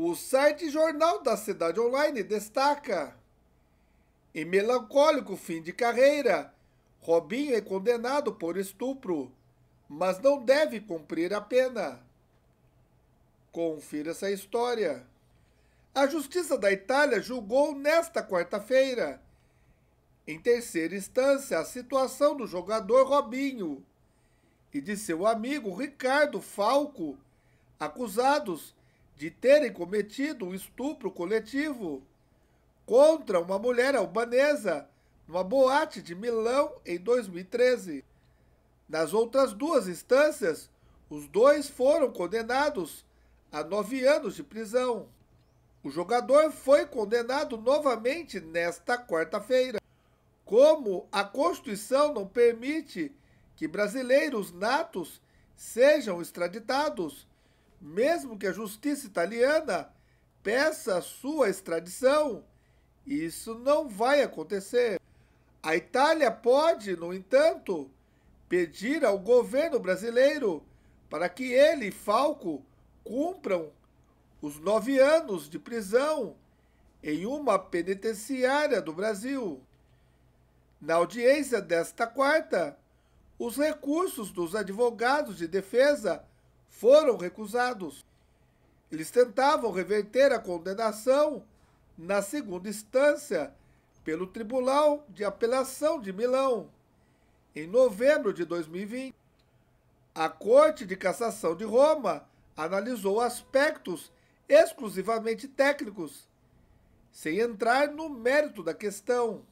O site Jornal da Cidade Online destaca: em melancólico fim de carreira, Robinho é condenado por estupro, mas não deve cumprir a pena. Confira essa história. A Justiça da Itália julgou nesta quarta-feira, em terceira instância, a situação do jogador Robinho e de seu amigo Ricardo Falco, acusados de terem cometido um estupro coletivo contra uma mulher albanesa numa boate de Milão em 2013. Nas outras duas instâncias, os dois foram condenados a nove anos de prisão. O jogador foi condenado novamente nesta quarta-feira. Como a Constituição não permite que brasileiros natos sejam extraditados, mesmo que a justiça italiana peça sua extradição, isso não vai acontecer. A Itália pode, no entanto, pedir ao governo brasileiro para que ele e Falco cumpram os nove anos de prisão em uma penitenciária do Brasil. Na audiência desta quarta, os recursos dos advogados de defesa foram recusados. Eles tentavam reverter a condenação na segunda instância pelo Tribunal de Apelação de Milão, em novembro de 2020. A Corte de Cassação de Roma analisou aspectos exclusivamente técnicos, sem entrar no mérito da questão.